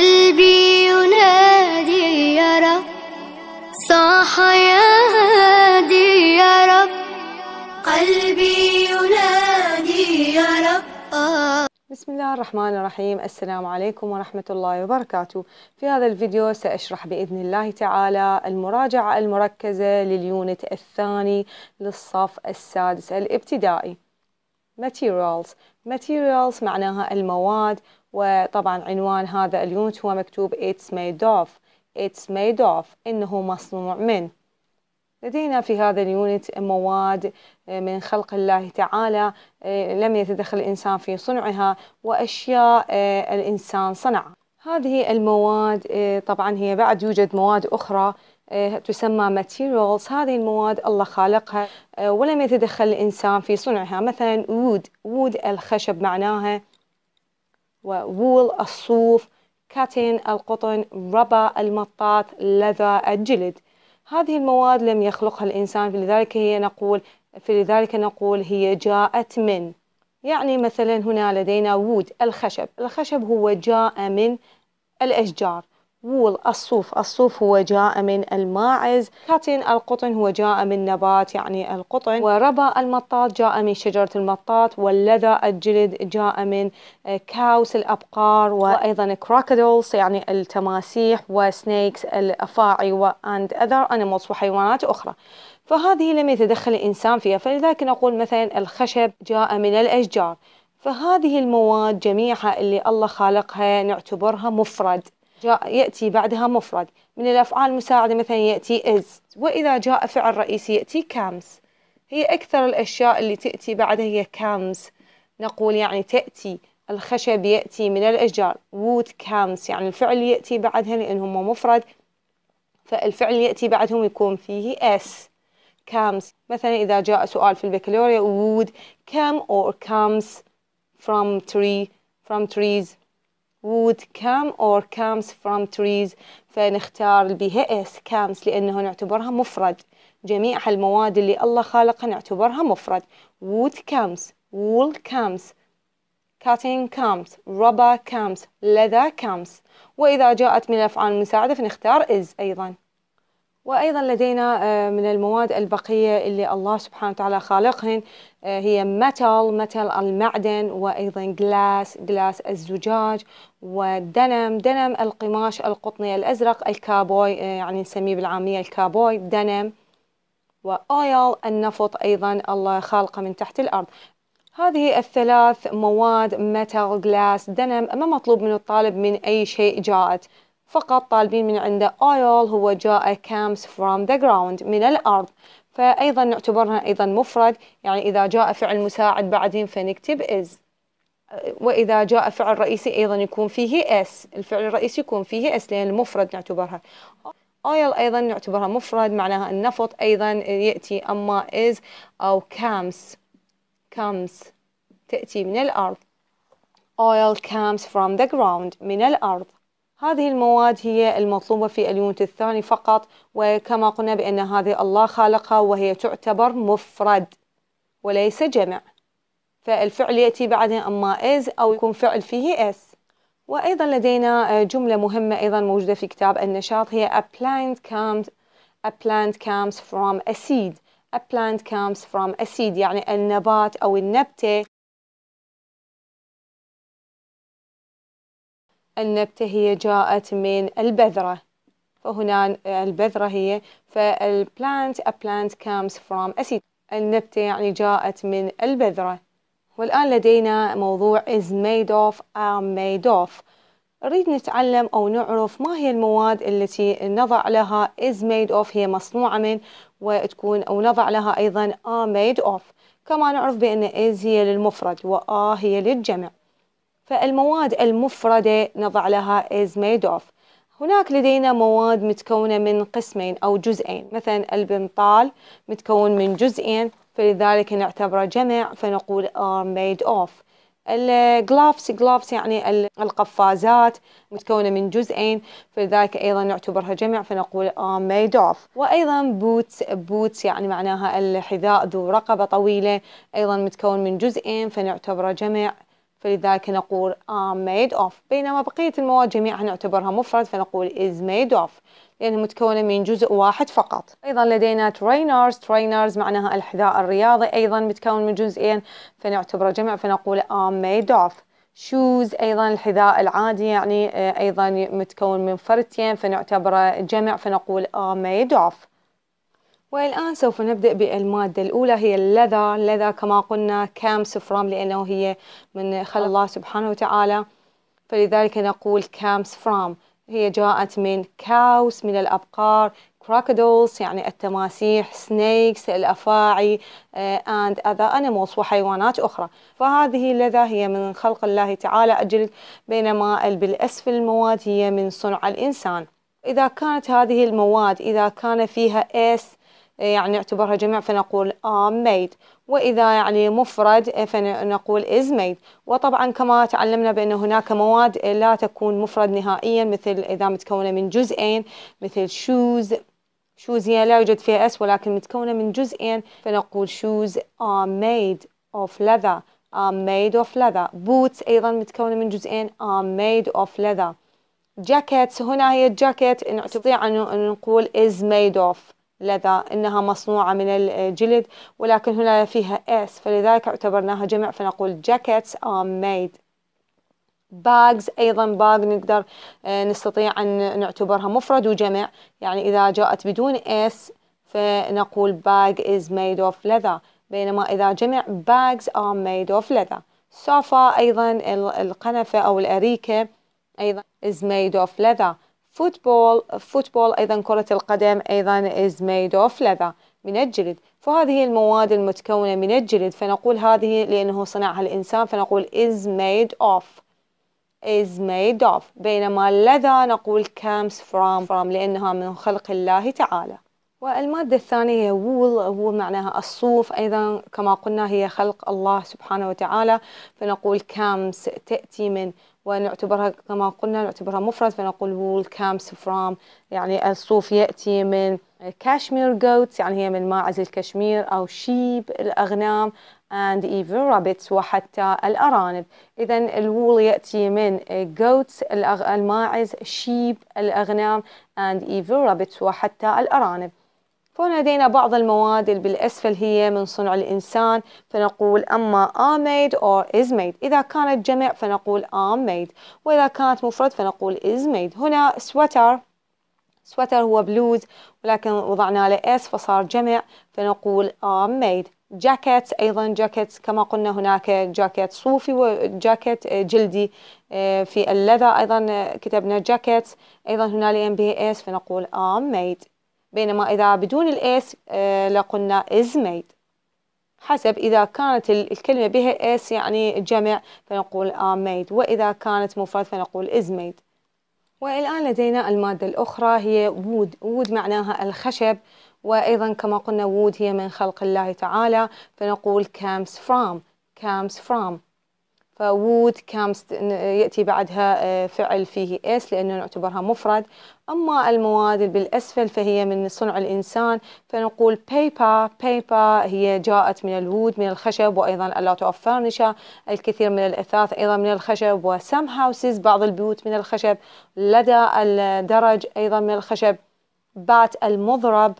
قلبي ينادي يا رب صاح يا هادي يا رب قلبي ينادي يا رب آه بسم الله الرحمن الرحيم السلام عليكم ورحمة الله وبركاته في هذا الفيديو سأشرح بإذن الله تعالى المراجعة المركزة لليونت الثاني للصف السادس الابتدائي Materials Materials معناها المواد وطبعا عنوان هذا اليونت هو مكتوب it's made of it's made of إنه مصنوع من لدينا في هذا اليونت مواد آه، من خلق الله تعالى آه، لم يتدخل الإنسان في صنعها وأشياء آه، الإنسان صنعها هذه المواد طبعا هي بعد يوجد مواد أخرى تسمى materials هذه المواد الله خالقها ولم يتدخل الإنسان في صنعها مثلا وود وود الخشب معناها وول الصوف كاتن القطن ربا المطاط لذا الجلد هذه المواد لم يخلقها الإنسان فلذلك هي نقول فلذلك نقول هي جاءت من يعني مثلا هنا لدينا وود الخشب الخشب هو جاء من الأشجار وول الصوف الصوف هو جاء من الماعز كاتن القطن هو جاء من نبات يعني القطن وربا المطاط جاء من شجرة المطاط واللذا الجلد جاء من آه، كاوس الأبقار وأيضا كروكودولز يعني التماسيح وسنيكس الأفاعي وأند أذر أنيمالز وحيوانات أخرى فهذه لم يتدخل الإنسان فيها فلذلك نقول مثلا الخشب جاء من الأشجار فهذه المواد جميعها اللي الله خالقها نعتبرها مفرد جاء يأتي بعدها مفرد من الأفعال المساعدة مثلا يأتي is وإذا جاء فعل رئيسي يأتي comes هي أكثر الأشياء اللي تأتي بعدها هي comes نقول يعني تأتي الخشب يأتي من الأشجار wood comes يعني الفعل يأتي بعدها لأنهم مفرد فالفعل يأتي بعدهم يكون فيه s comes مثلا إذا جاء سؤال في البكالوريا would come or comes from tree from trees would come or comes from trees فنختار البي اس comes لأنه نعتبرها مفرد جميع المواد اللي الله خالقها نعتبرها مفرد wood comes wool comes cutting comes rubber comes leather comes وإذا جاءت من الأفعال المساعدة فنختار is أيضاً وأيضا لدينا آه، من المواد البقية اللي الله سبحانه وتعالى خالقهن آه، هي متل متل المعدن وأيضا جلاس جلاس الزجاج ودنم دنم القماش القطني الأزرق الكابوي آه، يعني نسميه بالعامية الكابوي دنم وأويل النفط أيضا الله خالقه من تحت الأرض هذه الثلاث مواد متل جلاس دنم ما مطلوب من الطالب من أي شيء جاءت فقط طالبين من عنده oil هو جاء comes from the ground من الأرض فأيضا نعتبرها أيضا مفرد يعني إذا جاء فعل مساعد بعدين فنكتب is وإذا جاء فعل رئيسي أيضا يكون فيه s الفعل الرئيسي يكون فيه s لأن المفرد نعتبرها oil أيضا نعتبرها مفرد معناها النفط أيضا يأتي أما is أو comes comes تأتي من الأرض oil comes from the ground من الأرض هذه المواد هي المطلوبة في اليونت الثاني فقط وكما قلنا بأن هذه الله خالقها وهي تعتبر مفرد وليس جمع فالفعل يأتي بعدها أما is أو يكون فعل فيه إس وأيضا لدينا آه، جملة مهمة أيضا موجودة في كتاب النشاط هي a plant comes a plant comes from a seed a plant comes from a seed يعني النبات أو النبتة النبتة هي جاءت من البذرة فهنا البذرة هي فالبلانت a plant comes from a seed النبتة يعني جاءت من البذرة والآن لدينا موضوع is made of are made of نريد نتعلم أو نعرف ما هي المواد التي نضع لها is made of هي مصنوعة من وتكون أو نضع لها أيضا are made of كما نعرف بأن is هي للمفرد و are هي للجمع فالمواد المفردة نضع لها is made of هناك لدينا مواد متكونة من قسمين أو جزئين مثلا البنطال متكون من جزئين فلذلك نعتبره جمع فنقول are made of الجلافس جلافس يعني القفازات متكونة من جزئين فلذلك أيضا نعتبرها جمع فنقول are made of وأيضا بوتس بوتس يعني معناها الحذاء ذو رقبة طويلة أيضا متكون من جزئين فنعتبره جمع فلذلك نقول I'm made of بينما بقية المواد جميعها نعتبرها مفرد فنقول is made of لأنها متكونة من جزء واحد فقط أيضا لدينا trainers trainers معناها الحذاء الرياضي أيضا متكون من جزئين فنعتبره جمع فنقول I'm made of shoes أيضا الحذاء العادي يعني أيضا متكون من فردتين فنعتبره جمع فنقول I'm made of والآن سوف نبدأ بالمادة الأولى هي اللذا اللذا كما قلنا كامس from لأنه هي من خلق الله سبحانه وتعالى فلذلك نقول كامس from هي جاءت من كاوس من الأبقار كروكودولز يعني التماسيح سنيكس الأفاعي آه، and other animals وحيوانات أخرى فهذه اللذة هي من خلق الله تعالى أجل بينما بالأسفل المواد هي من صنع الإنسان إذا كانت هذه المواد إذا كان فيها اس إيه، يعني نعتبرها جمع فنقول are آه، made وإذا يعني مفرد إيه، فنقول is made وطبعا كما تعلمنا بأن هناك مواد لا تكون مفرد نهائيا مثل إذا متكونة من جزئين مثل shoes shoes هي لا يوجد فيها اس ولكن متكونة من جزئين فنقول shoes are made of leather are made of leather boots أيضا متكونة من جزئين are made of leather jackets هنا هي jacket نستطيع أن نقول is made of لذا إنها مصنوعة من الجلد ولكن هنا فيها اس فلذلك اعتبرناها جمع فنقول jackets are made باجز أيضا باج نقدر آه، نستطيع أن نعتبرها مفرد وجمع يعني إذا جاءت بدون اس فنقول bag is made of leather بينما إذا جمع bags are made of leather صافا أيضا القنفة أو الأريكة أيضا is made of leather فوتبول فوتبول أيضا كرة القدم أيضا is made of leather من الجلد فهذه المواد المتكونة من الجلد فنقول هذه لأنه صنعها الإنسان فنقول is made of is made of بينما لذا نقول comes from, from لأنها من خلق الله تعالى والمادة الثانية هي wool هو معناها الصوف أيضا كما قلنا هي خلق الله سبحانه وتعالى فنقول comes تأتي من ونعتبرها كما قلنا نعتبرها مفرد فنقول wool comes from يعني الصوف يأتي من كاشمير goats يعني هي من ماعز الكشمير أو شيب الأغنام and even rabbits وحتى الأرانب إذا الوول يأتي من goats الماعز sheep الأغنام and even rabbits وحتى الأرانب لدينا بعض المواد اللي بالأسفل هي من صنع الإنسان فنقول أما are made or is made إذا كانت جمع فنقول are made وإذا كانت مفرد فنقول is made هنا sweater sweater هو بلوز ولكن وضعنا له اس فصار جمع فنقول are made jackets ايضا jackets كما قلنا هناك جاكيت صوفي وجاكيت جلدي آه، في اللذا ايضا كتبنا jackets ايضا هنا ام بي اس فنقول are made بينما إذا بدون الإس آه، لقلنا is made حسب إذا كانت الكلمة بها إس يعني جمع فنقول are made وإذا كانت مفرد فنقول is made والآن لدينا المادة الأخرى هي وود وود معناها الخشب وأيضا كما قلنا وود هي من خلق الله تعالى فنقول comes from comes from فود كامس يأتي بعدها آه، فعل فيه اس لأنه نعتبرها مفرد أما المواد بالأسفل فهي من صنع الإنسان فنقول بيبر بيبر هي جاءت من الود من الخشب وأيضا a lot of الكثير من الأثاث أيضا من الخشب و some houses بعض البيوت من الخشب لدى الدرج أيضا من الخشب بات المضرب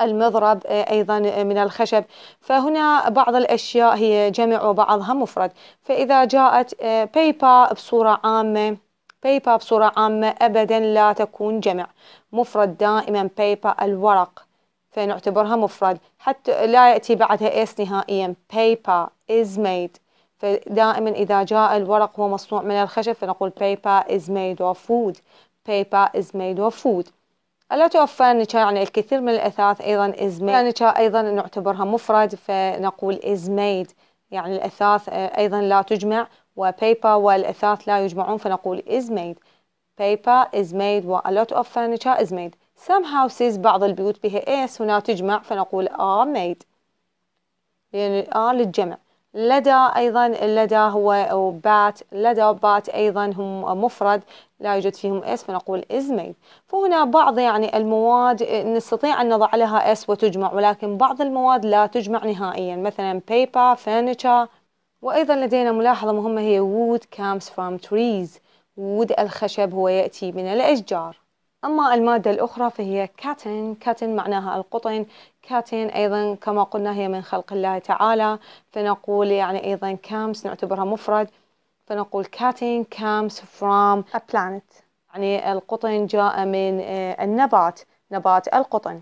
المضرب آه، أيضا آه، من الخشب فهنا بعض الأشياء هي جمع وبعضها مفرد فإذا جاءت بيبا آه، بصورة عامة بيبا بصورة عامة أبدا لا تكون جمع مفرد دائما بيبا الورق فنعتبرها مفرد حتى لا يأتي بعدها اس نهائيا بيبا is made فدائما إذا جاء الورق هو مصنوع من الخشب فنقول paper is made of food paper is made of food لا توفى يعني الكثير من الأثاث أيضا إزميد نعم. أيضا نعتبرها مفرد فنقول ميد يعني الأثاث آه، أيضا لا تجمع وبيبا والأثاث لا يجمعون فنقول is made بيبا is made و a lot of furniture is made some houses بعض البيوت بها اس إيه، هنا تجمع فنقول are made لأن are للجمع لدى أيضا لدى هو بات لدى بات أيضا هم مفرد لا يوجد فيهم اس فنقول is made فهنا بعض يعني المواد نستطيع أن نضع لها اس وتجمع ولكن بعض المواد لا تجمع نهائيا مثلا paper furniture وأيضا لدينا ملاحظة مهمة هي wood comes from trees وود الخشب هو يأتي من الأشجار أما المادة الأخرى فهي كاتن كاتن معناها القطن كاتين أيضا كما قلنا هي من خلق الله تعالى فنقول يعني أيضا كامس نعتبرها مفرد فنقول كاتين كامس from a planet يعني القطن جاء من آه، النبات نبات القطن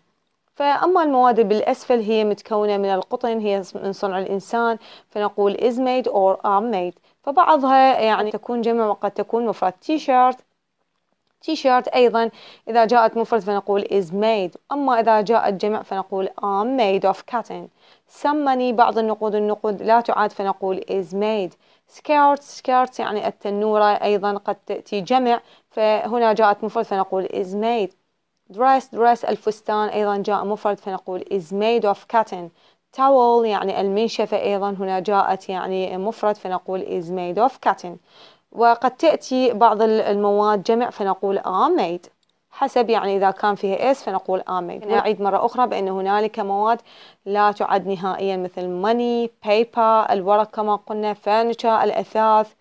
فأما المواد بالأسفل هي متكونة من القطن هي من صنع الإنسان فنقول is made or are made فبعضها يعني تكون جمع وقد تكون مفرد تي شيرت تيشيرت أيضا إذا جاءت مفرد فنقول is made أما إذا جاءت جمع فنقول I'm made of cotton سمني بعض النقود النقود لا تعاد فنقول is made skirts skirts يعني التنورة أيضا قد تأتي جمع فهنا جاءت مفرد فنقول is made dress dress الفستان أيضا جاء مفرد فنقول is made of cotton towel يعني المنشفة أيضا هنا جاءت يعني مفرد فنقول is made of cotton وقد تأتي بعض المواد جمع فنقول آميد حسب يعني إذا كان فيها اس فنقول آميد نعم. نعيد مرة أخرى بأن هنالك مواد لا تعد نهائيا مثل ماني paper, الورق كما قلنا furniture, الأثاث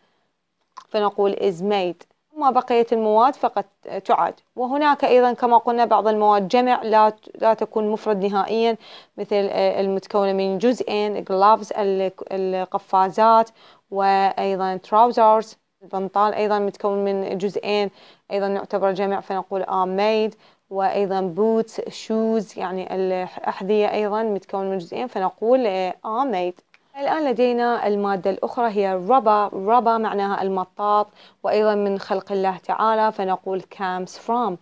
فنقول is made أما بقية المواد فقد تعد وهناك أيضا كما قلنا بعض المواد جمع لا لا تكون مفرد نهائيا مثل المتكونة من جزئين gloves القفازات وأيضا trousers البنطال أيضا متكون من جزئين أيضا يعتبر جمع فنقول آه ميد وأيضا بوت شوز يعني الأحذية أيضا متكون من جزئين فنقول آه،, آه ميد الآن لدينا المادة الأخرى هي ربا ربا معناها المطاط وأيضا من خلق الله تعالى فنقول comes from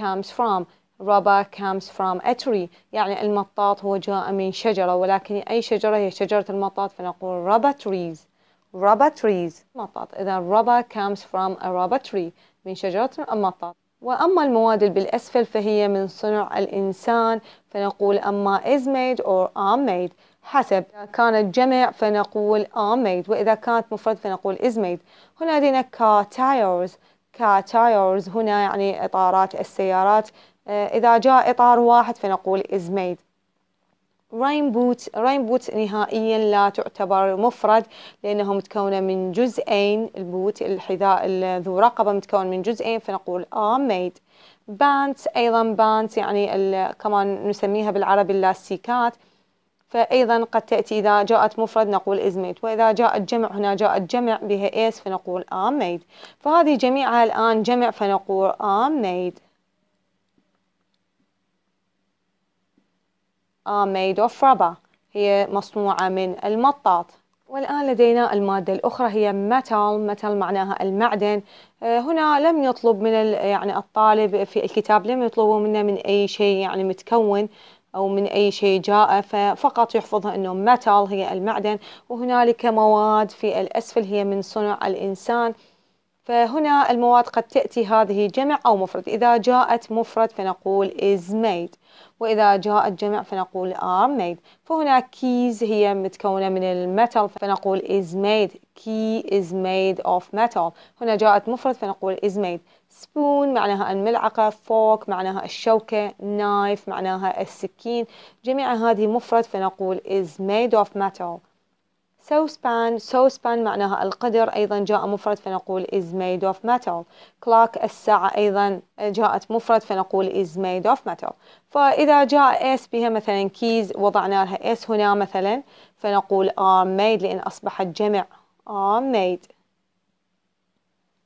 comes from ربا comes from a tree يعني المطاط هو جاء من شجرة ولكن أي شجرة هي شجرة المطاط فنقول ربا trees rubber trees مطاط إذا rubber comes from a rubber tree من شجرة المطاط وأما المواد بالأسفل فهي من صنع الإنسان فنقول أما is made or are made حسب إذا كانت جمع فنقول are made وإذا كانت مفرد فنقول is made هنا لدينا car tires car tires هنا يعني إطارات السيارات إذا جاء إطار واحد فنقول is made راين بوت راين بوت نهائيا لا تعتبر مفرد لأنه متكونة من جزئين البوت الحذاء ذو رقبة متكون من جزئين فنقول آه ميد بانت أيضا بانت يعني كمان نسميها بالعربي اللاستيكات فأيضا قد تأتي إذا جاءت مفرد نقول از ميد وإذا جاءت جمع هنا جاءت جمع بها اس فنقول آه ميد فهذه جميعها الآن جمع فنقول آه ميد are آه، made of rubber هي مصنوعة من المطاط والآن لدينا المادة الأخرى هي metal metal معناها المعدن آه، هنا لم يطلب من يعني الطالب في الكتاب لم يطلبوا منا من أي شيء يعني متكون أو من أي شيء جاء فقط يحفظها أنه metal هي المعدن وهنالك مواد في الأسفل هي من صنع الإنسان فهنا المواد قد تأتي هذه جمع أو مفرد إذا جاءت مفرد فنقول is made وإذا جاءت جمع فنقول are made فهنا keys هي متكونة من المتل فنقول is made key is made of metal هنا جاءت مفرد فنقول is made spoon معناها الملعقة fork معناها الشوكة knife معناها السكين جميع هذه مفرد فنقول is made of metal سوسبان سوسبان معناها القدر أيضا جاء مفرد فنقول is made of metal clock الساعة أيضا جاءت مفرد فنقول is made of metal فإذا جاء اس بها مثلا keys وضعنا لها اس هنا مثلا فنقول are made لأن أصبحت جمع are made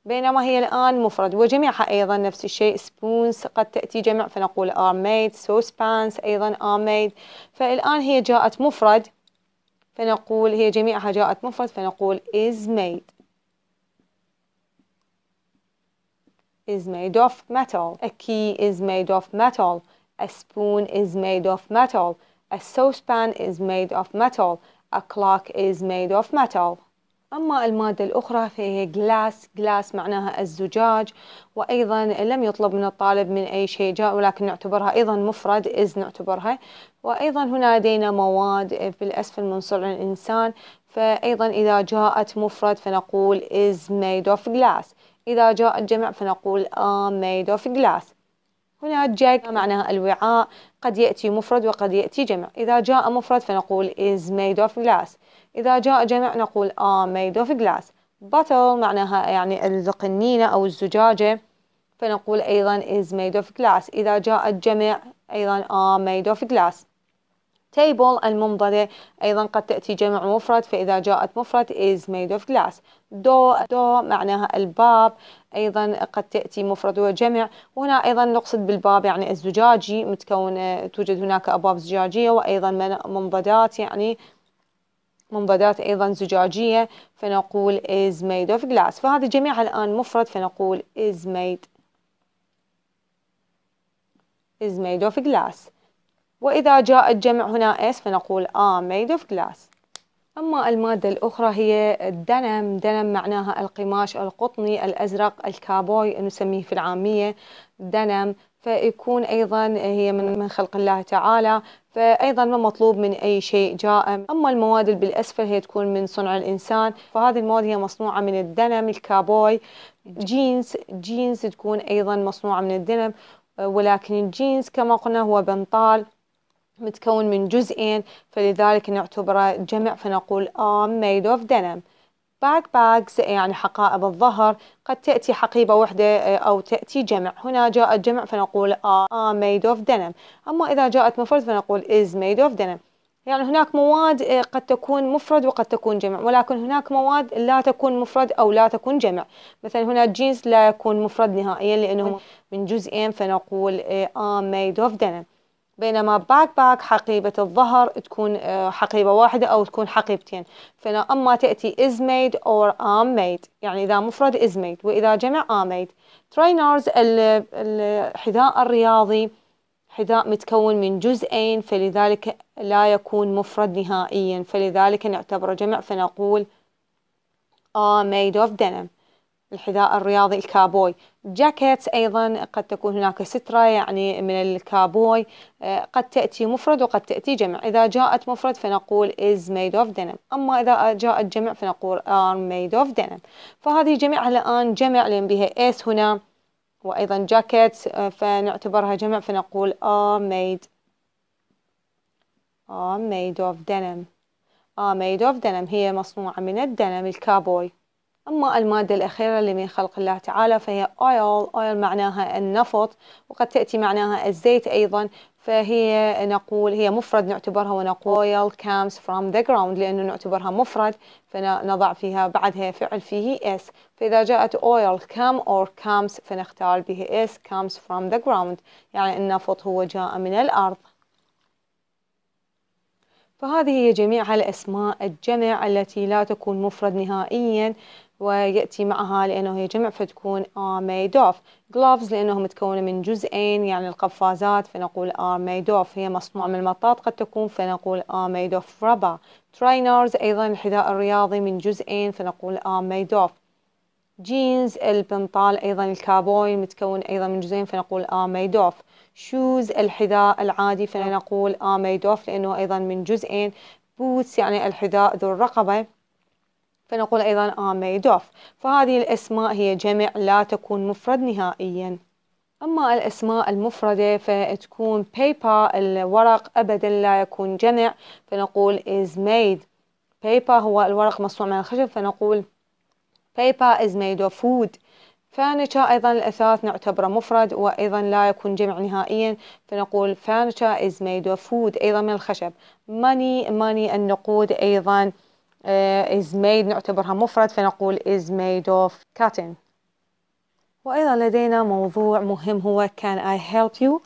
بينما هي الآن مفرد وجميعها أيضا نفس الشيء spoons قد تأتي جمع فنقول are made saucepans أيضا are made فالآن هي جاءت مفرد فنقول هي جميعها جاءت مفرد فنقول is made is made of metal a key is made of metal a spoon is made of metal a saucepan is made of metal a clock is made of metal أما المادة الأخرى فهي glass glass معناها الزجاج وأيضا لم يطلب من الطالب من أي شيء جاء ولكن نعتبرها أيضا مفرد is نعتبرها وأيضا هنا لدينا مواد في الأسفل من صنع الإنسان فأيضا إذا جاءت مفرد فنقول is made of glass إذا جاء الجمع فنقول are made of glass هنا جاك معناها الوعاء قد يأتي مفرد وقد يأتي جمع إذا جاء مفرد فنقول is made of glass إذا جاء جمع نقول are made of glass bottle معناها يعني القنينة أو الزجاجة فنقول أيضا is made of glass إذا جاء الجمع أيضا are made of glass table المنضدة أيضا قد تأتي جمع مفرد فإذا جاءت مفرد is made of glass door door معناها الباب أيضا قد تأتي مفرد وجمع وهنا أيضا نقصد بالباب يعني الزجاجي متكون توجد هناك أبواب زجاجية وأيضا منضدات يعني منضدات أيضا زجاجية فنقول is made of glass فهذه جميعها الآن مفرد فنقول is made is made of glass وإذا جاء الجمع هنا اس فنقول آه made of glass أما المادة الأخرى هي الدنم دنم معناها القماش القطني الأزرق الكابوي نسميه في العامية دنم فيكون أيضا هي من خلق الله تعالى فأيضا ما مطلوب من أي شيء جائم أما المواد اللي بالأسفل هي تكون من صنع الإنسان فهذه المواد هي مصنوعة من الدنم الكابوي جينز جينز تكون أيضا مصنوعة من الدنم ولكن الجينز كما قلنا هو بنطال متكون من جزئين فلذلك نعتبره جمع فنقول arm made of denim باك باكس يعني حقائب الظهر قد تأتي حقيبة واحدة أو تأتي جمع هنا جاءت جمع فنقول are made of denim أما إذا جاءت مفرد فنقول is made of denim يعني هناك مواد قد تكون مفرد وقد تكون جمع ولكن هناك مواد لا تكون مفرد أو لا تكون جمع مثلا هنا جينز لا يكون مفرد نهائيا لأنه من جزئين فنقول are made of denim بينما باك باك حقيبة الظهر تكون آه، حقيبة واحدة أو تكون حقيبتين فأنا أما تأتي is made or am made يعني إذا مفرد is made وإذا جمع am made trainers الحذاء الرياضي حذاء متكون من جزئين فلذلك لا يكون مفرد نهائيا فلذلك نعتبره جمع فنقول are made of denim الحذاء الرياضي الكابوي جاكيتس أيضا قد تكون هناك سترة يعني من الكابوي آه، قد تأتي مفرد وقد تأتي جمع إذا جاءت مفرد فنقول is made of denim أما إذا جاءت جمع فنقول are made of denim فهذه جميعها الآن جمع لأن بها is هنا وأيضا جاكيتس آه، فنعتبرها جمع فنقول are made are made of denim are made of denim هي مصنوعة من الدنم الكابوي أما المادة الأخيرة اللي من خلق الله تعالى فهي oil oil معناها النفط وقد تأتي معناها الزيت أيضا فهي نقول هي مفرد نعتبرها ونقول oil comes from the ground لأنه نعتبرها مفرد فنضع فيها بعدها فعل فيه s فإذا جاءت oil come or comes فنختار به s comes from the ground يعني النفط هو جاء من الأرض فهذه هي جميع الأسماء الجمع التي لا تكون مفرد نهائيا ويأتي معها لأنه هي جمع فتكون are آه، made of gloves لأنه متكونة من جزئين يعني القفازات فنقول are آه، made of هي مصنوعة من المطاط قد تكون فنقول are آه، made of rubber trainers أيضا الحذاء الرياضي من جزئين فنقول are made of جينز البنطال أيضا الكابوي متكون أيضا من جزئين فنقول are made of شوز الحذاء العادي فنقول are made of لأنه أيضا من جزئين بوتس يعني الحذاء ذو الرقبة فنقول أيضا ا آه، ميد اوف فهذه الأسماء هي جمع لا تكون مفرد نهائيا أما الأسماء المفردة فتكون paper الورق أبدا لا يكون جمع فنقول is made paper هو الورق مصنوع من الخشب فنقول paper is made of فود فانشا أيضا الأثاث نعتبره مفرد وأيضا لا يكون جمع نهائيا فنقول furniture is made of فود أيضا من الخشب money money النقود أيضا آه، is made نعتبرها مفرد فنقول is made of cotton وأيضا لدينا موضوع مهم هو can I help you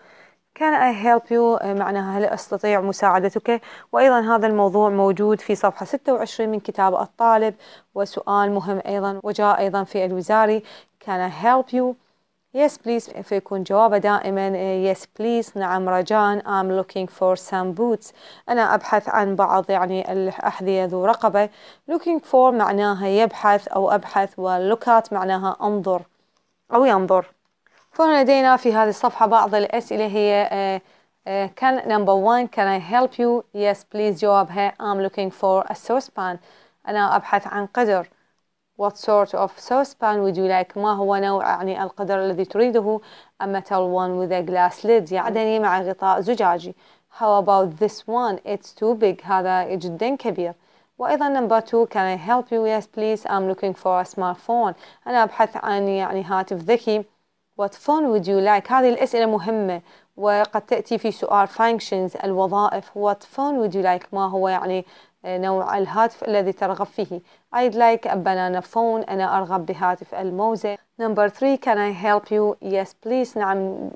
can I help you آه، معناها هل أستطيع مساعدتك وأيضا هذا الموضوع موجود في صفحة 26 من كتاب الطالب وسؤال مهم أيضا وجاء أيضا في الوزاري can I help you Yes please فيكون جوابه دائما eh, yes please نعم رجاء I'm looking for some boots أنا أبحث عن بعض يعني الأحذية ذو رقبة looking for معناها يبحث أو أبحث و look معناها أنظر أو ينظر فهنا لدينا في هذه الصفحة بعض الأسئلة هي كان eh, eh, number one can I help you yes please جوابها I'm looking for a saucepan أنا أبحث عن قدر What sort of saucepan would you like? ما هو نوع يعني القدر الذي تريده a metal one with a glass lid يعدني مع غطاء زجاجي How about this one? It's too big هذا جدا كبير وأيضا number two can I help you? Yes please I'm looking for a smartphone أنا أبحث عن يعني هاتف ذكي What phone would you like? هذه الأسئلة مهمة وقد تأتي في سؤال functions الوظائف What phone would you like? ما هو يعني نوع الهاتف الذي ترغب فيه I'd like a banana phone أنا أرغب بهاتف الموزة Number three can I help you Yes please نعم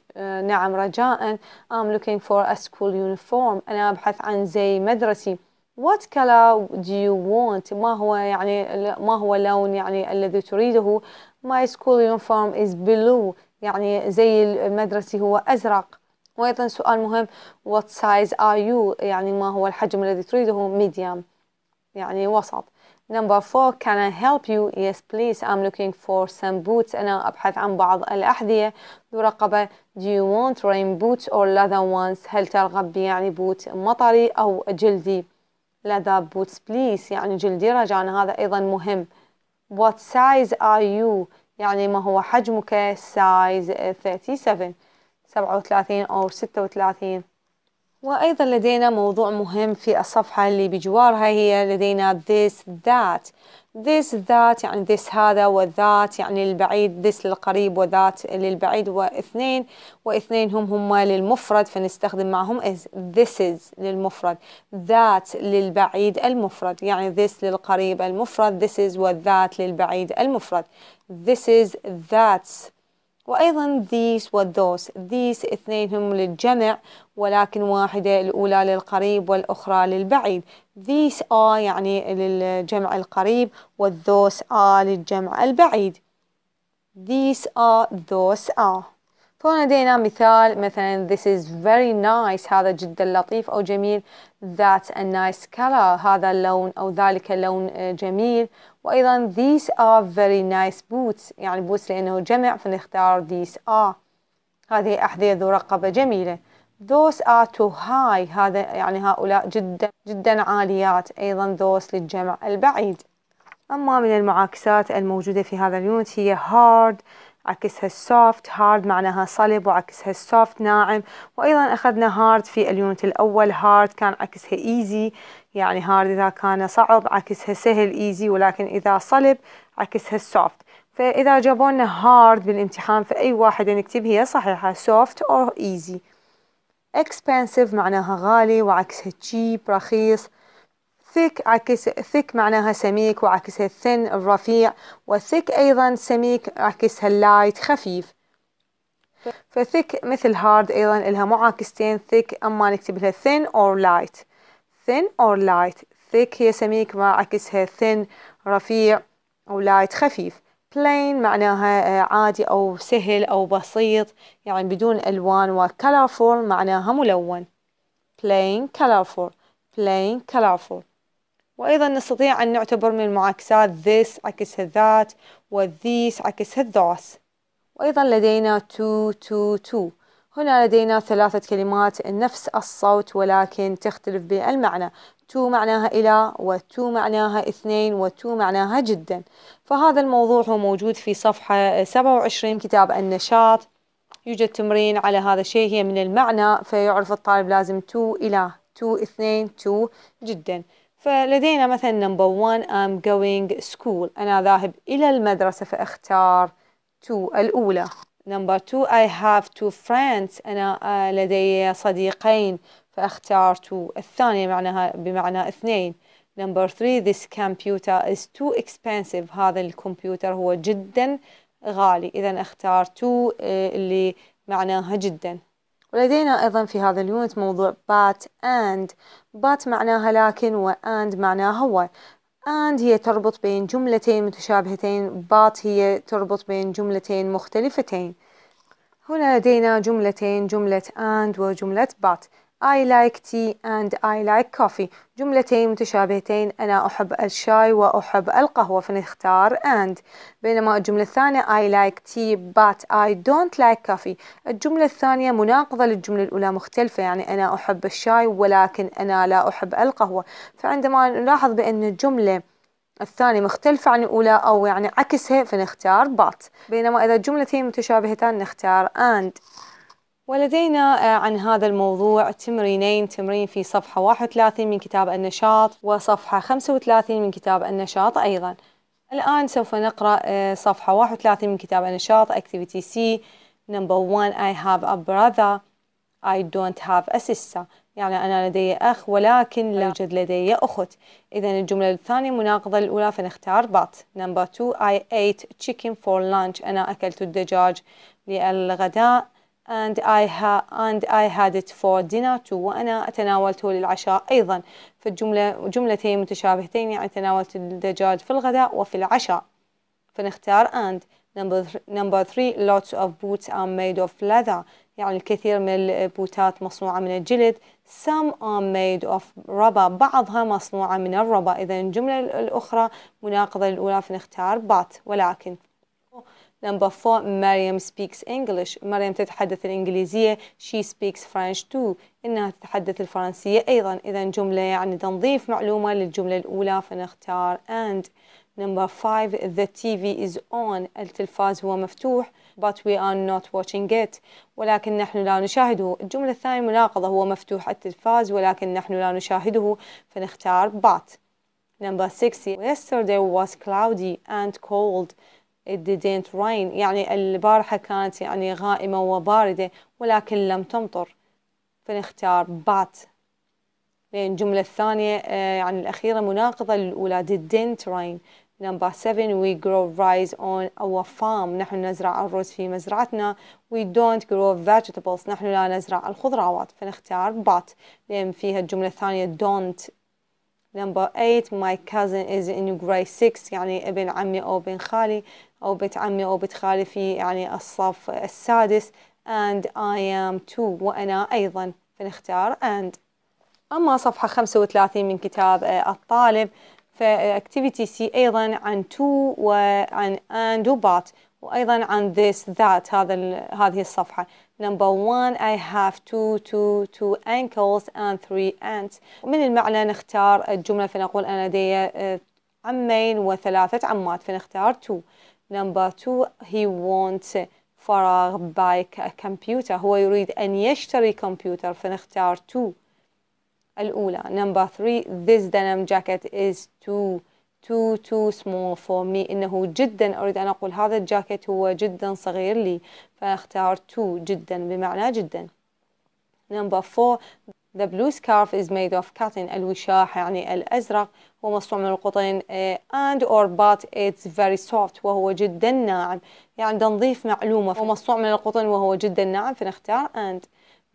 نعم رجاء I'm looking for a school uniform أنا أبحث عن زي مدرسي What color do you want ما هو يعني ما هو اللون يعني الذي تريده My school uniform is blue يعني زي المدرسي هو أزرق وايضا سؤال مهم what size are you يعني ما هو الحجم الذي تريده medium يعني وسط number four can I help you yes please I'm looking for some boots أنا أبحث عن بعض الأحذية ذو رقبة do you want rain boots or leather ones هل ترغب يعني بوت مطري أو جلدي leather boots please يعني جلدي رجاء هذا أيضا مهم what size are you يعني ما هو حجمك size 37 سبعة وثلاثين أو ستة وثلاثين وأيضا لدينا موضوع مهم في الصفحة اللي بجوارها هي لدينا this that this that يعني this هذا وذات يعني البعيد this للقريب وذات للبعيد واثنين واثنين هم هم للمفرد فنستخدم معهم is this is للمفرد that للبعيد المفرد يعني this للقريب المفرد this is وذات للبعيد المفرد this is that وأيضا these والthose these اثنين هم للجمع ولكن واحدة الأولى للقريب والأخرى للبعيد these are يعني للجمع القريب والthose are للجمع البعيد these are those are فهنا دينا مثال مثلا this is very nice هذا جدا لطيف أو جميل that a nice color هذا اللون أو ذلك اللون آه، جميل وأيضا these are very nice boots يعني boots لأنه جمع فنختار these are هذه أحذية ذو رقبة جميلة those are too high هذا يعني هؤلاء جدا جدا عاليات أيضا those للجمع البعيد أما من المعاكسات الموجودة في هذا اليونت هي hard عكسها السوفت هارد معناها صلب وعكسها السوفت ناعم وأيضا أخذنا هارد في اليونت الأول هارد كان عكسها ايزي يعني هارد إذا كان صعب عكسها سهل ايزي ولكن إذا صلب عكسها السوفت فإذا جابونا هارد بالامتحان فأي واحدة نكتب هي صحيحة سوفت أو ايزي expensive معناها غالي وعكسها cheap رخيص ثيك عكس ثيك معناها سميك وعكسها thin الرفيع وثيك أيضا سميك عكسها اللايت خفيف فثيك مثل هارد أيضا لها معاكستين ثيك أما نكتب لها thin or light thin or light ثيك هي سميك وعكسها عكسها thin رفيع أو لايت خفيف plain معناها آه، عادي أو سهل أو بسيط يعني بدون ألوان و colorful معناها ملون plain colorful plain colorful وأيضا نستطيع أن نعتبر من المعاكسات this عكس ذات this عكس الذاس وأيضا لدينا to to to هنا لدينا ثلاثة كلمات نفس الصوت ولكن تختلف بالمعنى تو معناها إلى وتو معناها اثنين وتو معناها جدا فهذا الموضوع هو موجود في صفحة 27 كتاب النشاط يوجد تمرين على هذا الشيء هي من المعنى فيعرف الطالب لازم تو إلى تو اثنين تو جدا فلدينا مثلا نمبر 1 I'm going school أنا ذاهب إلى المدرسة فأختار to الأولى نمبر 2 I have two friends أنا آه، لدي صديقين فأختار to الثانية معناها بمعنى اثنين نمبر 3 this computer is too expensive هذا الكمبيوتر هو جدا غالي إذا أختار to آه، اللي معناها جدا ولدينا أيضا في هذا اليونت موضوع but and but معناها لكن و and معناها هو and هي تربط بين جملتين متشابهتين but هي تربط بين جملتين مختلفتين هنا لدينا جملتين جملة and وجملة but I like tea and I like coffee جملتين متشابهتين أنا أحب الشاي وأحب القهوة فنختار and بينما الجملة الثانية I like tea but I don't like coffee الجملة الثانية مناقضة للجملة الأولى مختلفة يعني أنا أحب الشاي ولكن أنا لا أحب القهوة فعندما نلاحظ بأن الجملة الثانية مختلفة عن الأولى أو يعني عكسها فنختار but بينما إذا جملتين متشابهتان نختار and ولدينا آه، عن هذا الموضوع تمرينين تمرين في صفحة 31 من كتاب النشاط وصفحة 35 من كتاب النشاط أيضا الآن سوف نقرأ آه، صفحة 31 من كتاب النشاط Activity C Number 1 I have a brother I don't have a sister يعني أنا لدي أخ ولكن لا يوجد لدي أخت إذا الجملة الثانية مناقضة الأولى فنختار but Number 2 I ate chicken for lunch أنا أكلت الدجاج للغداء and I, ha and I had it for dinner too وأنا تناولته للعشاء أيضا فالجملة جملتين متشابهتين يعني تناولت الدجاج في الغداء وفي العشاء فنختار and number, th number three lots of boots are made of leather يعني الكثير من البوتات مصنوعة من الجلد some are made of rubber بعضها مصنوعة من الربا إذا الجملة الأخرى مناقضة للأولى فنختار but ولكن Number four, Maryam speaks English. مريم تتحدث الإنجليزية. She speaks French too. إنها تتحدث الفرنسية أيضا. إذا جملة يعني تنظيف معلومة للجملة الأولى فنختار and. Number five, the TV is on. التلفاز هو مفتوح but we are not watching it. ولكن نحن لا نشاهده. الجملة الثانية مناقضة هو مفتوح التلفاز ولكن نحن لا نشاهده فنختار but. Number six, yesterday was cloudy and cold. it didn't rain يعني البارحة كانت يعني غائمة وباردة ولكن لم تمطر فنختار but لأن الجملة الثانية آه، يعني الأخيرة مناقضة للأولى didn't rain Number seven, we grow rice on our farm. نحن نزرع الرز في مزرعتنا. We don't grow vegetables. نحن لا نزرع الخضروات. فنختار but لأن فيها الجملة الثانية don't. Number eight, my cousin is in grade six. يعني ابن عمي أو ابن خالي أو بيت عمي أو بيت خالي في يعني الصف السادس and I am too وأنا أيضا فنختار and أما صفحة 35 من كتاب آه، الطالب فاكتيفيتي سي أيضا عن to وعن and وبات وأيضا عن this that هذا هذه الصفحة number one I have two two two ankles and three aunts ومن المعنى نختار الجملة فنقول أنا لدي آه، عمين وثلاثة عمات فنختار two number two he wants فراغ by computer هو يريد أن يشتري كمبيوتر فنختار two الأولى number three this denim jacket is too too too small for me إنه جدا أريد أن أقول هذا الجاكيت هو جدا صغير لي فنختار two جدا بمعنى جدا number four The blue scarf is made of cotton الوشاح يعني الأزرق هو مصنوع من القطن آه، and or but it's very soft وهو جدا ناعم يعني تنظيف نضيف معلومة هو مصنوع من القطن وهو جدا ناعم فنختار and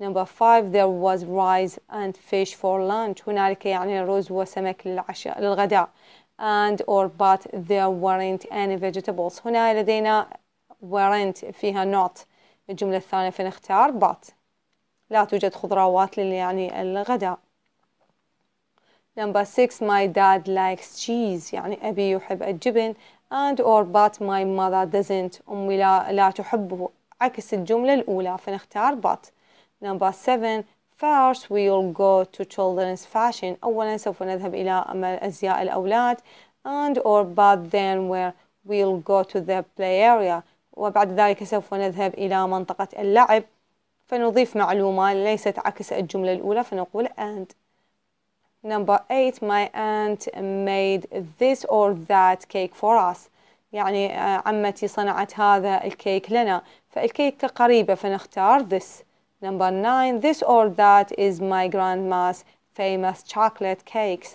number five there was rice and fish for lunch هنالك يعني رز وسمك للعشاء للغداء and or but there weren't any vegetables هنا لدينا weren't فيها not الجملة الثانية فنختار but لا توجد خضروات لل يعني الغداء Number six, my dad likes cheese يعني أبي يحب الجبن and or but my mother doesn't أمي لا, لا تحبه عكس الجملة الأولى فنختار but Number seven, first we'll go to children's fashion أولا سوف نذهب إلى أزياء الأولاد and or but then where we'll go to the play area وبعد ذلك سوف نذهب إلى منطقة اللعب فنضيف معلومة ليست عكس الجملة الأولى فنقول and number eight my aunt made this or that cake for us يعني آه، عمتي صنعت هذا الكيك لنا فالكيك قريبة فنختار this number nine this or that is my grandma's famous chocolate cakes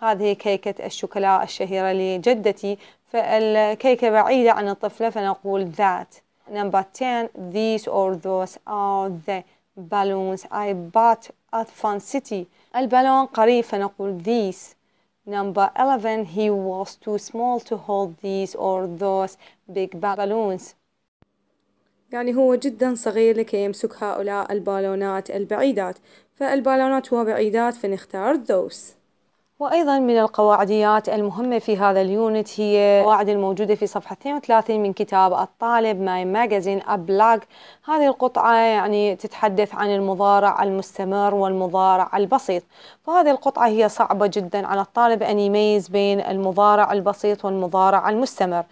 هذه كيكة الشوكولا الشهيرة لجدتي فالكيكة بعيدة عن الطفلة فنقول that Number 10, these or those are the balloons I bought at Fun City. البالون قريب فنقول these. Number 11, he was too small to hold these or those big balloons. يعني هو جدا صغير لكي يمسك هؤلاء البالونات البعيدات فالبالونات هو بعيدات فنختار those وأيضا من القواعديات المهمة في هذا اليونت هي القواعد الموجودة في صفحة 32 من كتاب الطالب ماي ماجازين أبلاغ هذه القطعة يعني تتحدث عن المضارع المستمر والمضارع البسيط فهذه القطعة هي صعبة جدا على الطالب أن يميز بين المضارع البسيط والمضارع المستمر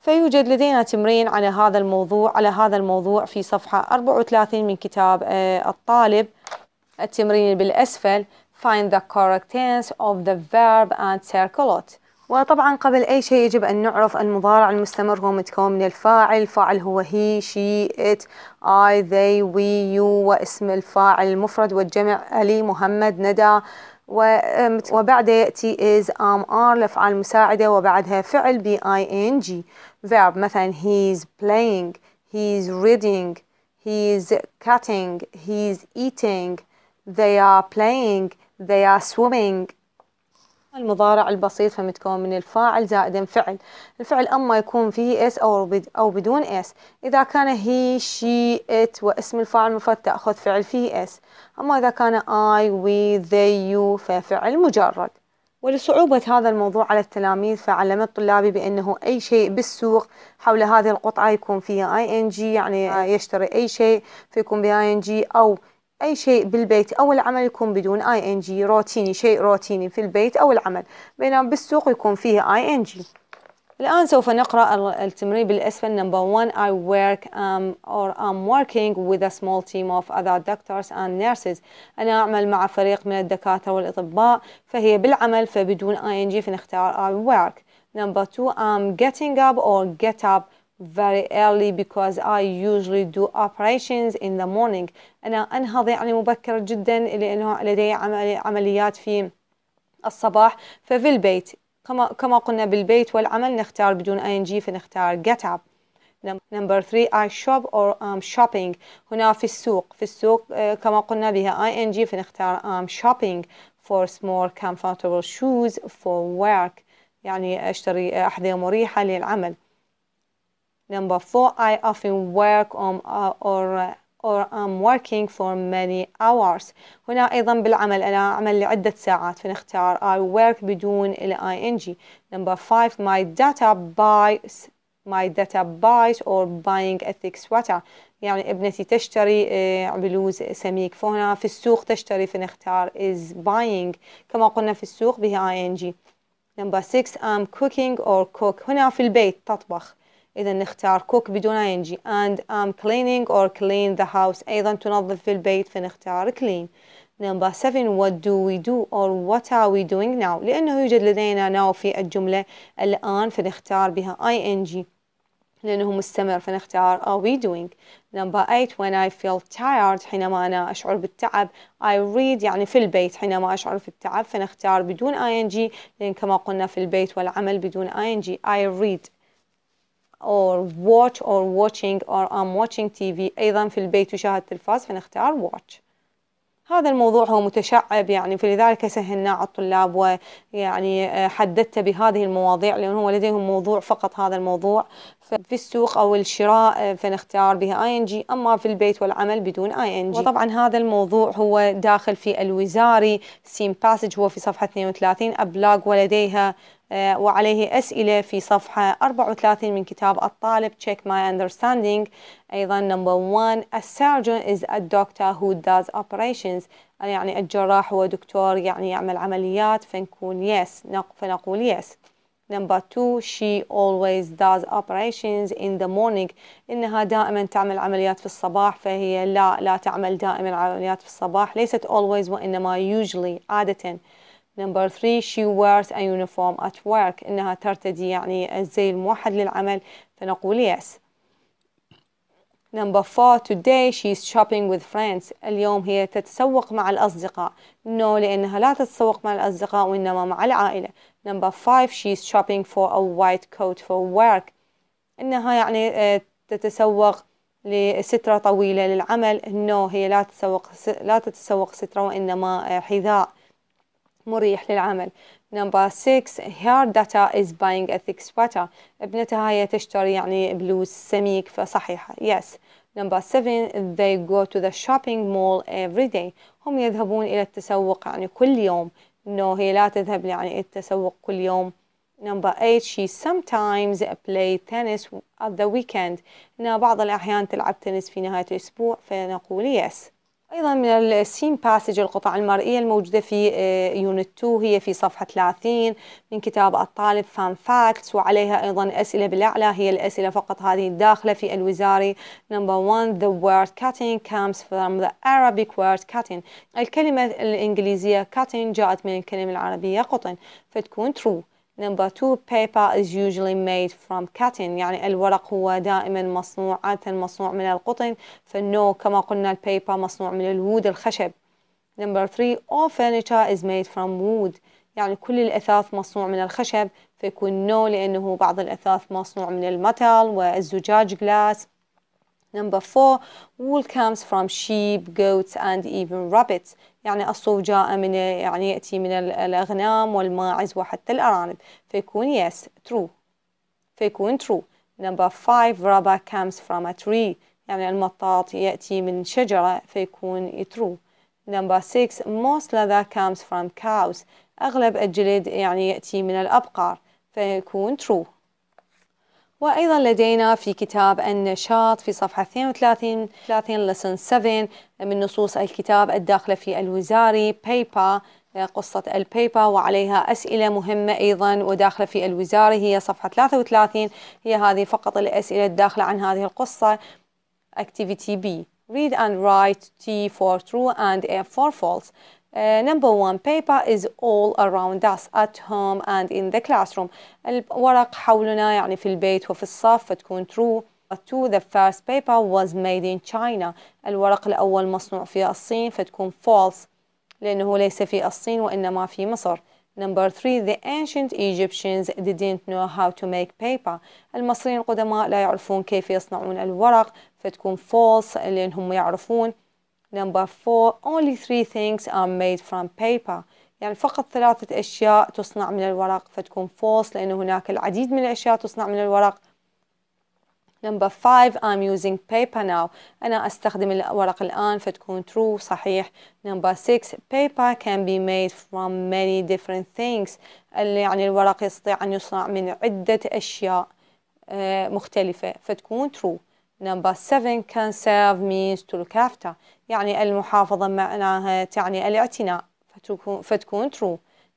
فيوجد لدينا تمرين على هذا الموضوع على هذا الموضوع في صفحة 34 من كتاب آه، الطالب التمرين بالأسفل find the correct tense of the verb and circle it وطبعا قبل أي شيء يجب أن نعرف المضارع المستمر هو متكون من الفاعل الفاعل هو he, she, it, I, they, we, you واسم الفاعل المفرد والجمع علي محمد ندى وبعده يأتي is am are الأفعال المساعدة وبعدها فعل b i n g verb مثلا he is playing he is reading he is cutting he is eating they are playing they are swimming المضارع البسيط فمتكون من الفاعل زائد فعل الفعل أما يكون فيه اس أو, بد أو بدون اس إذا كان هي شي إت واسم الفاعل مفرد تأخذ فعل فيه اس أما إذا كان I we they you ففعل مجرد ولصعوبة هذا الموضوع على التلاميذ فعلمت طلابي بأنه أي شيء بالسوق حول هذه القطعة يكون فيها ING يعني يشتري أي شيء فيكون ب ING أو أي شيء بالبيت أو العمل يكون بدون اي ان جي روتيني شيء روتيني في البيت أو العمل بينما بالسوق يكون فيه اي ان جي الآن سوف نقرأ التمرين بالأسفل number one I work um, or I'm working with a small team of other doctors and nurses أنا أعمل مع فريق من الدكاترة والأطباء فهي بالعمل فبدون ing فنختار I work number two I'm getting up or get up very early because I usually do operations in the morning أنا أنهض يعني مبكرة جدا لأنه لدي عمليات في الصباح ففي البيت كما كما قلنا بالبيت والعمل نختار بدون ing فنختار get up Number three, I shop or I'm um, shopping هنا في السوق في السوق آه، كما قلنا بها ing فنختار I'm um, shopping for small comfortable shoes for work يعني أشتري أحذية مريحة للعمل Number four, I often work on uh, or uh, or I'm working for many hours هنا أيضا بالعمل أنا أعمل لعدة ساعات فنختار I work بدون ال ing number five my data buys my data buys or buying a thick sweater يعني ابنتي تشتري بلوز سميك فهنا في السوق تشتري فنختار is buying كما قلنا في السوق به ing number six I'm cooking or cook هنا في البيت تطبخ إذا نختار cook بدون ing and I'm um, cleaning or clean the house أيضا تنظف في البيت فنختار clean Number seven what do we do or what are we doing now لأنه يوجد لدينا now في الجملة الآن فنختار بها ing لأنه مستمر فنختار are we doing number 8 when I feel tired حينما أنا أشعر بالتعب I read يعني في البيت حينما أشعر في التعب فنختار بدون ing لأن كما قلنا في البيت والعمل بدون ing I read or watch or watching or I'm watching TV أيضا في البيت يشاهد تلفاز فنختار watch هذا الموضوع هو متشعب يعني فلذلك سهلناه على الطلاب ويعني آه، حددت بهذه المواضيع لأنه هو لديهم موضوع فقط هذا الموضوع في السوق أو الشراء آه، فنختار بها اي ان جي أما في البيت والعمل بدون اي ان جي وطبعا هذا الموضوع هو داخل في الوزاري سيم باسج هو في صفحة 32 أبلاغ ولديها آه، وعليه أسئلة في صفحة 34 من كتاب الطالب Check My Understanding أيضا number one A surgeon is a doctor who does operations آه، يعني الجراح هو دكتور يعني يعمل عمليات فنكون yes فنقول yes Number two, she always does operations in the morning إنها دائما تعمل عمليات في الصباح فهي لا لا تعمل دائما عمليات في الصباح ليست always وإنما usually عادةً نمبر 3 she wears a uniform at work إنها ترتدي يعني الزي الموحد للعمل فنقول yes نمبر 4 today she is shopping with friends اليوم هي تتسوق مع الأصدقاء no لأنها لا تتسوق مع الأصدقاء وإنما مع العائلة نمبر 5 she is shopping for a white coat for work إنها يعني آه، تتسوق لسترة طويلة للعمل no هي لا تتسوق لا تتسوق سترة وإنما آه، حذاء مريح للعمل نمبر 6 هير داتا از باينج ا ثيك سواتر ابنتها هي تشتري يعني بلوز سميك فصحيحة يس yes. نمبر 7 they go to the shopping mall every day هم يذهبون إلى التسوق يعني كل يوم نو no, هي لا تذهب يعني التسوق كل يوم نمبر 8 she sometimes play tennis at the weekend إنها بعض الأحيان تلعب تنس في نهاية الأسبوع فنقول يس yes أيضا من السين باسج القطع المرئية الموجودة في آه، يونت 2 هي في صفحة 30 من كتاب الطالب فان فاكتس وعليها أيضا أسئلة بالأعلى هي الأسئلة فقط هذه الداخلة في الوزاري نمبر 1 ذا وورد كاتين كامز فروم ذا Arabic وورد كاتين الكلمة الإنجليزية كاتين جاءت من الكلمة العربية قطن فتكون true Number two, paper is usually made from cotton يعني الورق هو دائما مصنوع عادة مصنوع من القطن فالنو كما قلنا paper مصنوع من الود الخشب Number three, all furniture is made from wood يعني كل الأثاث مصنوع من الخشب فيكون نو لأنه بعض الأثاث مصنوع من المتل والزجاج glass Number four, wool comes from sheep, goats and even rabbits يعني الصوف جاء من يعني يأتي من الأغنام والماعز وحتى الأرانب فيكون yes true فيكون true number five rubber comes from a tree يعني المطاط يأتي من شجرة فيكون true number six most leather comes from cows أغلب الجلد يعني يأتي من الأبقار فيكون true وأيضا لدينا في كتاب النشاط في صفحة 32 30 لسن 7 من نصوص الكتاب الداخلة في الوزاري بيبا آه، قصة البيبا وعليها أسئلة مهمة أيضا وداخلة في الوزاري هي صفحة 33 هي هذه فقط الأسئلة الداخلة عن هذه القصة Activity B Read and write T for true and F for false Uh, number one, paper is all around us at home and in the classroom. الورق حولنا يعني في البيت وفي الصف فتكون true. Two, the first paper was made in China. الورق الأول مصنوع في الصين فتكون false لأنه ليس في الصين وإنما في مصر. Number three, the ancient Egyptians didn't know how to make paper. المصريين القدماء لا يعرفون كيف يصنعون الورق فتكون false لأنهم يعرفون Number four, only three things are made from paper. يعني فقط ثلاثة أشياء تصنع من الورق فتكون false لأنه هناك العديد من الأشياء تصنع من الورق. Number five, I'm using paper now. أنا أستخدم الورق الآن فتكون true صحيح. Number six, paper can be made from many different things. يعني الورق يستطيع أن يصنع من عدة أشياء آه، مختلفة فتكون true. Number seven, conserve means to look after. يعني المحافظة معناها تعني الاعتناء فتكون, فتكون true.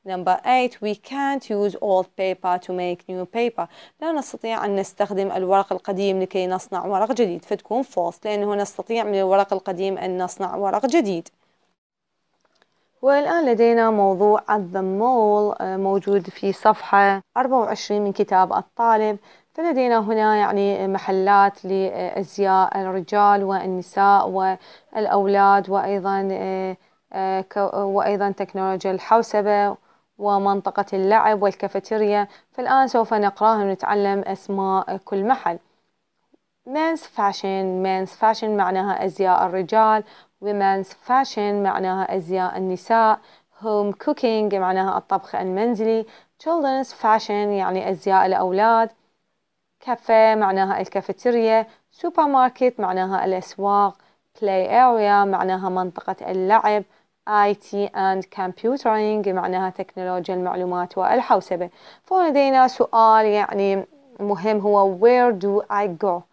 Number eight, we can't use old paper to make new paper. لا نستطيع أن نستخدم الورق القديم لكي نصنع ورق جديد فتكون false لأنه نستطيع من الورق القديم أن نصنع ورق جديد. والآن لدينا موضوع at the mall موجود في صفحة 24 من كتاب الطالب فلدينا هنا يعني محلات لأزياء الرجال والنساء والأولاد وأيضا آه، آه، وأيضا تكنولوجيا الحوسبة ومنطقة اللعب والكافيتيريا فالآن سوف نقراها ونتعلم أسماء كل محل men's fashion men's fashion معناها أزياء الرجال women's fashion معناها أزياء النساء home cooking معناها الطبخ المنزلي children's fashion يعني أزياء الأولاد كافيه معناها الكافيتيريا سوبر ماركت معناها الأسواق بلاي اريا معناها منطقة اللعب اي تي اند كمبيوترينج معناها تكنولوجيا المعلومات والحوسبة فلدينا سؤال يعني مهم هو where do I go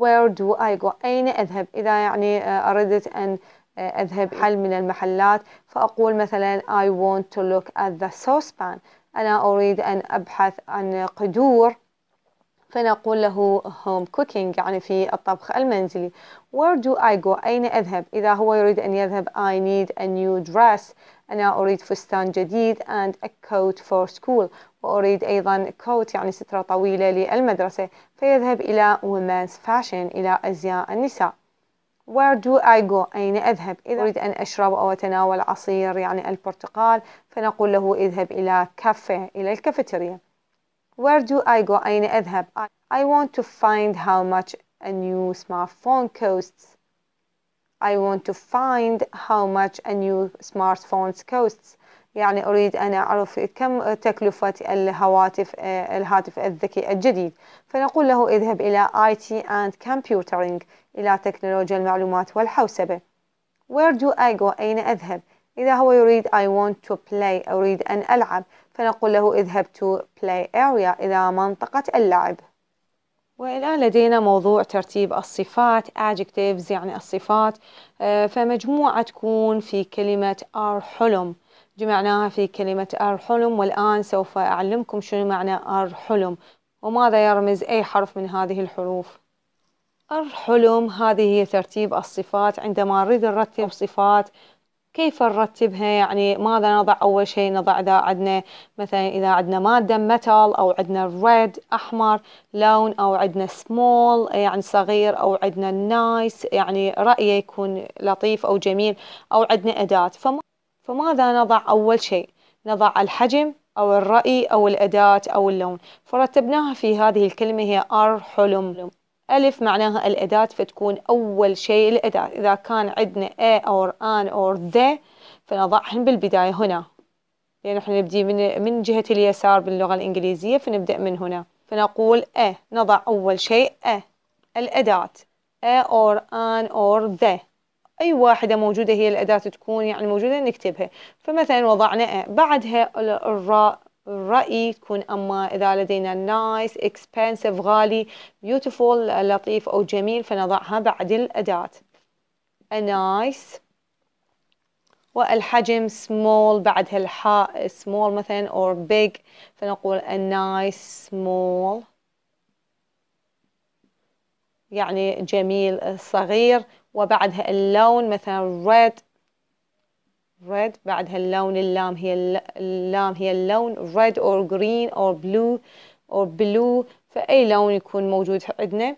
where do I go أين أذهب إذا يعني أردت أن أذهب حل من المحلات فأقول مثلا I want to look at the saucepan أنا أريد أن أبحث عن قدور فنقول له home cooking يعني في الطبخ المنزلي where do I go أين أذهب إذا هو يريد أن يذهب I need a new dress أنا أريد فستان جديد and a coat for school وأريد أيضا coat يعني سترة طويلة للمدرسة فيذهب إلى women's fashion إلى أزياء النساء Where do I go أين أذهب إذا أريد أن أشرب أو أتناول عصير يعني البرتقال فنقول له اذهب إلى كافيه إلى الكافيتيريا Where do I go? أين أذهب؟ I want to find how much a new smartphone costs. I want to find how much a new smartphone costs. يعني أريد أن أعرف كم تكلفة الهواتف الهاتف الذكي الجديد فنقول له اذهب إلى IT and Computing إلى تكنولوجيا المعلومات والحوسبة Where do I go؟ أين أذهب؟ إذا هو يريد I want to play أريد أن ألعب فنقول له اذهب to play area إلى منطقة اللعب والآن لدينا موضوع ترتيب الصفات adjectives يعني الصفات آه، فمجموعة تكون في كلمة our حلم جمعناها في كلمة our حلم والآن سوف أعلمكم شنو معنى our حلم وماذا يرمز أي حرف من هذه الحروف الحلم هذه هي ترتيب الصفات عندما نريد نرتب صفات كيف نرتبها يعني ماذا نضع أول شيء نضع إذا عندنا مثلا إذا عندنا مادة متل أو عندنا ريد أحمر لون أو عندنا سمول يعني صغير أو عندنا نايس يعني رأيه يكون لطيف أو جميل أو عندنا أداة فما فماذا نضع أول شيء نضع الحجم أو الرأي أو الأداة أو اللون فرتبناها في هذه الكلمة هي أر حلم ألف معناها الأداة فتكون أول شيء الأداة إذا كان عندنا a or an or the فنضعهم بالبداية هنا لأن يعني احنا نبدي من من جهة اليسار باللغة الإنجليزية فنبدأ من هنا فنقول a نضع أول شيء a الأداة a or an or the أي واحدة موجودة هي الأداة تكون يعني موجودة نكتبها فمثلا وضعنا a بعدها الراء الرأي تكون أما إذا لدينا نايس expensive غالي beautiful لطيف أو جميل فنضعها بعد الأداة a nice والحجم small بعدها الحاء small مثلا or big فنقول a nice small يعني جميل صغير وبعدها اللون مثلا red red بعدها اللون اللام هي اللام هي اللون red or green or blue or blue فأي لون يكون موجود عندنا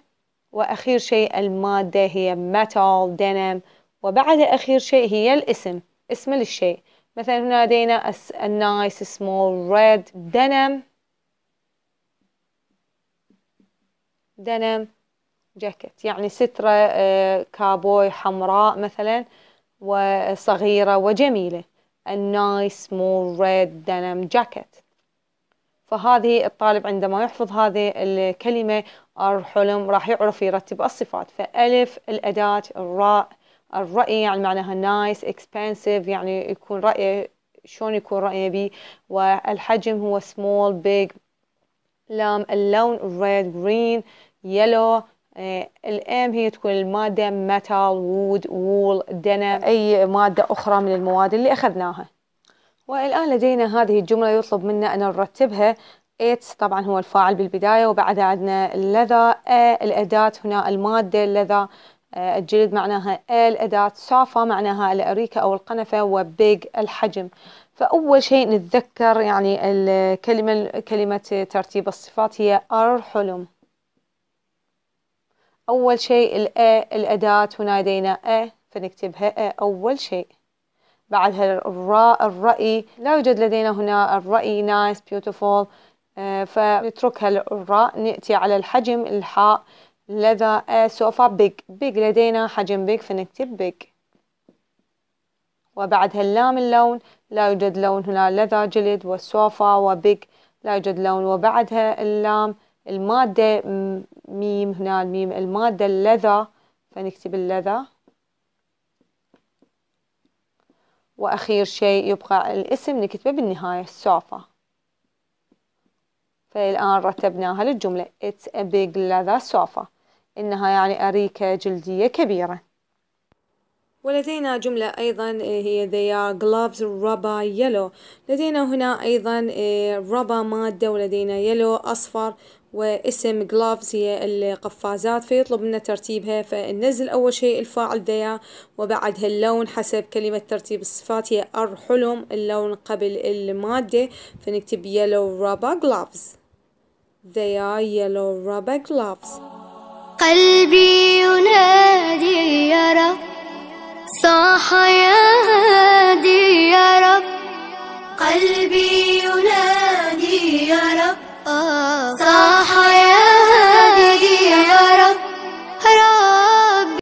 وأخير شيء المادة هي metal denim وبعد أخير شيء هي الاسم اسم للشيء مثلا هنا لدينا a nice small red denim denim jacket يعني سترة كابوي آه، حمراء مثلا وصغيرة وجميلة a nice small red denim jacket فهذه الطالب عندما يحفظ هذه الكلمة الحلم راح يعرف يرتب الصفات فألف الأداة الراء الرأي يعني معناها nice expensive يعني يكون رأيه شلون يكون رأيه بي والحجم هو small big لام اللون red green yellow آه، الام هي تكون المادة ميتال وود وول دنا أي مادة أخرى من المواد اللي أخذناها والآن لدينا هذه الجملة يطلب منا أن نرتبها ايتس طبعا هو الفاعل بالبداية وبعدها عندنا ا الأداة هنا المادة لذا الجلد معناها الأداة صافه معناها الأريكة أو القنفة وبيج الحجم فأول شيء نتذكر يعني الكلمة كلمة ترتيب الصفات هي ار حلم أول شيء الأ الأداة هنا لدينا أ فنكتبها أ أول شيء بعدها الراء الرأي لا يوجد لدينا هنا الرأي نايس nice, بيوتيفول آه، فنتركها الراء نأتي على الحجم الحاء لذا سوفا بيج بيج لدينا حجم بيج فنكتب بيج وبعدها اللام اللون لا يوجد لون هنا لذا جلد وسوفا وبيج لا يوجد لون وبعدها اللام المادة ميم هنا الميم المادة اللذة فنكتب اللذة وأخير شيء يبقى الاسم نكتبه بالنهاية السوفا فالآن رتبناها للجملة It's a big leather sofa إنها يعني أريكة جلدية كبيرة ولدينا جملة أيضا إيه، هي they are gloves rubber yellow لدينا هنا أيضا إيه، rubber مادة ولدينا yellow أصفر واسم جلافز هي القفازات فيطلب منا ترتيبها فننزل اول شيء الفاعل ديا وبعدها اللون حسب كلمة ترتيب الصفات هي ار حلم اللون قبل المادة فنكتب يلو رابا جلافز They are yellow rubber gloves قلبي ينادي يا رب صاح يا هادي يا رب قلبي ينادي يا رب صاح يا هادي يا رب